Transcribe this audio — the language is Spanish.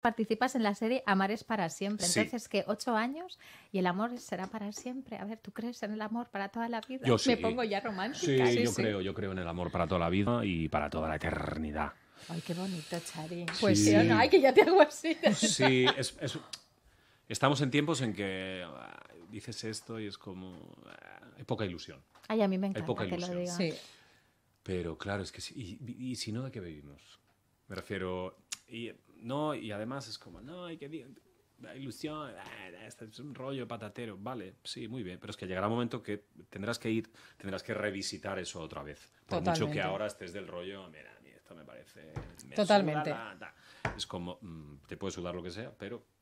participas en la serie Amar es para siempre. Entonces, es que ocho años y el amor será para siempre. A ver, ¿tú crees en el amor para toda la vida? Yo sí. Me pongo ya romántica. Sí, yo creo, yo creo en el amor para toda la vida y para toda la eternidad. Ay, qué bonito, Chari. Pues sí, o no, ay, que ya te hago así. Sí, estamos en tiempos en que ah, dices esto y es como... hay ah, poca ilusión. Ay, a mí me encanta que lo digas. Pero claro, es que... Y, si no, ¿de qué vivimos? Me refiero y, no, y además es como, no, hay que la ilusión, ah, este es un rollo patatero, vale, sí, muy bien, pero es que llegará un momento que tendrás que ir, tendrás que revisitar eso otra vez. Por mucho que ahora estés del rollo, mira, a esto me parece... Totalmente. Es como, mm, te puedes sudar lo que sea, pero